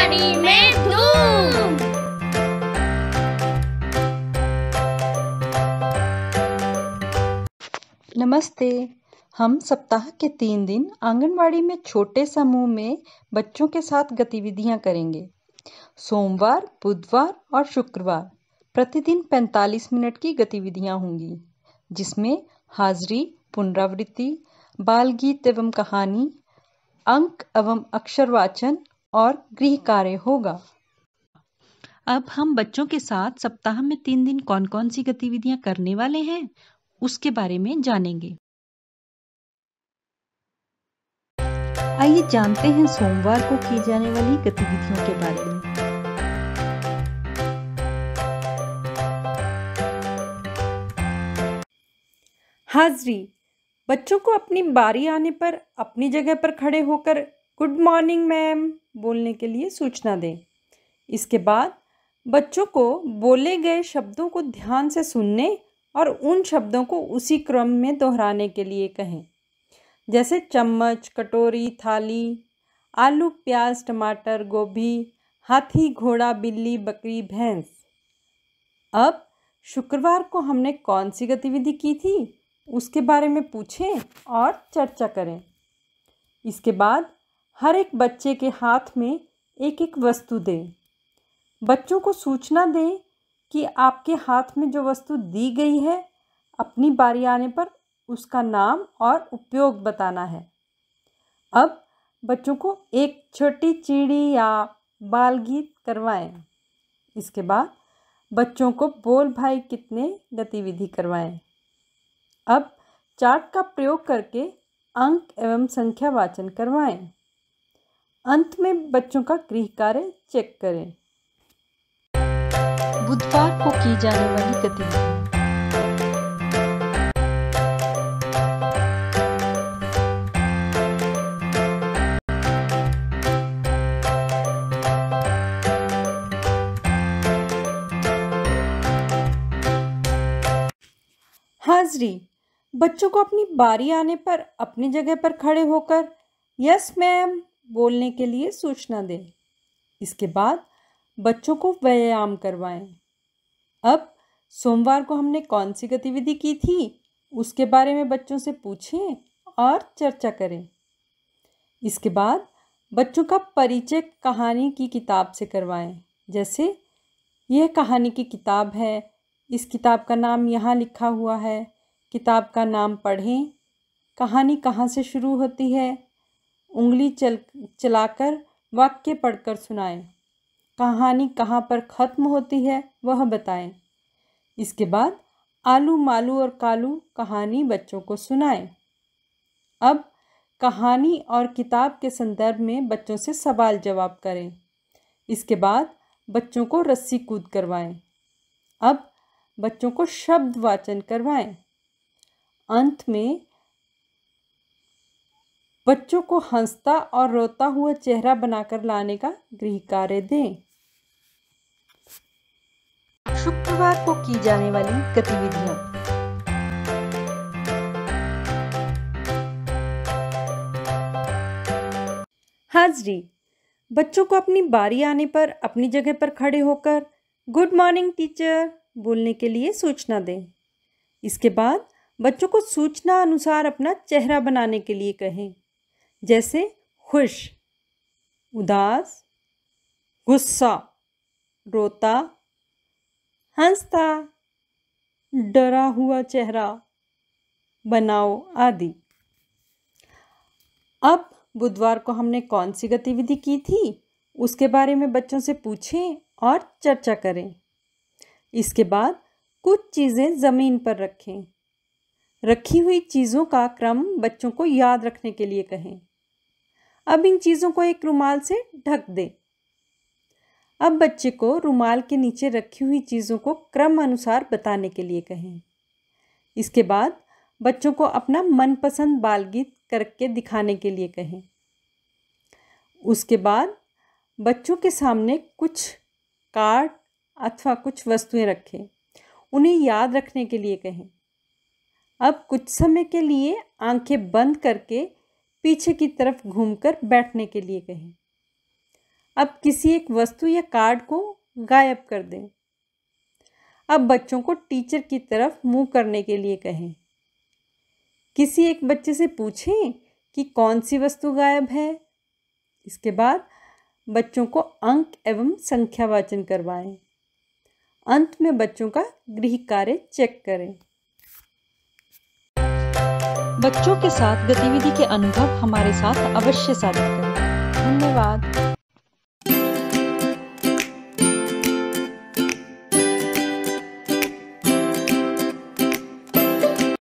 में धूम नमस्ते हम सप्ताह के तीन दिन आंगनवाड़ी में छोटे समूह में बच्चों के साथ गतिविधियां करेंगे सोमवार बुधवार और शुक्रवार प्रतिदिन 45 मिनट की गतिविधियां होंगी जिसमें हाजिरी पुनरावृत्ति बाल गीत एवं कहानी अंक एवं अक्षर वाचन और गृह कार्य होगा अब हम बच्चों के साथ सप्ताह में तीन दिन कौन कौन सी गतिविधियां करने वाले हैं उसके बारे में जानेंगे आइए जानते हैं सोमवार को की जाने वाली गतिविधियों के बारे में हाजरी बच्चों को अपनी बारी आने पर अपनी जगह पर खड़े होकर गुड मॉर्निंग मैम बोलने के लिए सूचना दें इसके बाद बच्चों को बोले गए शब्दों को ध्यान से सुनने और उन शब्दों को उसी क्रम में दोहराने के लिए कहें जैसे चम्मच कटोरी थाली आलू प्याज टमाटर गोभी हाथी घोड़ा बिल्ली बकरी भैंस अब शुक्रवार को हमने कौन सी गतिविधि की थी उसके बारे में पूछें और चर्चा करें इसके बाद हर एक बच्चे के हाथ में एक एक वस्तु दें बच्चों को सूचना दें कि आपके हाथ में जो वस्तु दी गई है अपनी बारी आने पर उसका नाम और उपयोग बताना है अब बच्चों को एक छोटी चिड़ी या बाल गीत करवाएं इसके बाद बच्चों को बोल भाई कितने गतिविधि करवाएं अब चार्ट का प्रयोग करके अंक एवं संख्या वाचन करवाएं अंत में बच्चों का गृह कार्य चेक करें बुधवार को की जाने वाली हाजरी बच्चों को अपनी बारी आने पर अपनी जगह पर खड़े होकर यस मैम बोलने के लिए सूचना दें इसके बाद बच्चों को व्यायाम करवाएं अब सोमवार को हमने कौन सी गतिविधि की थी उसके बारे में बच्चों से पूछें और चर्चा करें इसके बाद बच्चों का परिचय कहानी की किताब से करवाएं जैसे यह कहानी की किताब है इस किताब का नाम यहाँ लिखा हुआ है किताब का नाम पढ़ें कहानी कहाँ से शुरू होती है उंगली चल चलाकर वाक्य पढ़कर सुनाएं कहानी कहाँ पर ख़त्म होती है वह बताएं इसके बाद आलू मालू और कालू कहानी बच्चों को सुनाएं अब कहानी और किताब के संदर्भ में बच्चों से सवाल जवाब करें इसके बाद बच्चों को रस्सी कूद करवाएं अब बच्चों को शब्द वाचन करवाएं अंत में बच्चों को हंसता और रोता हुआ चेहरा बनाकर लाने का गृह कार्य दें शुक्रवार को की जाने वाली गतिविधियां हाजरी बच्चों को अपनी बारी आने पर अपनी जगह पर खड़े होकर गुड मॉर्निंग टीचर बोलने के लिए सूचना दें इसके बाद बच्चों को सूचना अनुसार अपना चेहरा बनाने के लिए कहें जैसे खुश उदास गुस्सा रोता हंसता डरा हुआ चेहरा बनाओ आदि अब बुधवार को हमने कौन सी गतिविधि की थी उसके बारे में बच्चों से पूछें और चर्चा करें इसके बाद कुछ चीज़ें ज़मीन पर रखें रखी हुई चीज़ों का क्रम बच्चों को याद रखने के लिए कहें अब इन चीज़ों को एक रुमाल से ढक दें अब बच्चे को रुमाल के नीचे रखी हुई चीज़ों को क्रम अनुसार बताने के लिए कहें इसके बाद बच्चों को अपना मनपसंद बाल गीत करके दिखाने के लिए कहें उसके बाद बच्चों के सामने कुछ कार्ड अथवा कुछ वस्तुएं रखें उन्हें याद रखने के लिए कहें अब कुछ समय के लिए आंखें बंद करके पीछे की तरफ घूमकर बैठने के लिए कहें अब किसी एक वस्तु या कार्ड को गायब कर दें अब बच्चों को टीचर की तरफ मुंह करने के लिए कहें किसी एक बच्चे से पूछें कि कौन सी वस्तु गायब है इसके बाद बच्चों को अंक एवं संख्या वाचन करवाएं अंत में बच्चों का गृह कार्य चेक करें बच्चों के साथ गतिविधि के अनुभव हमारे साथ अवश्य साझा करें धन्यवाद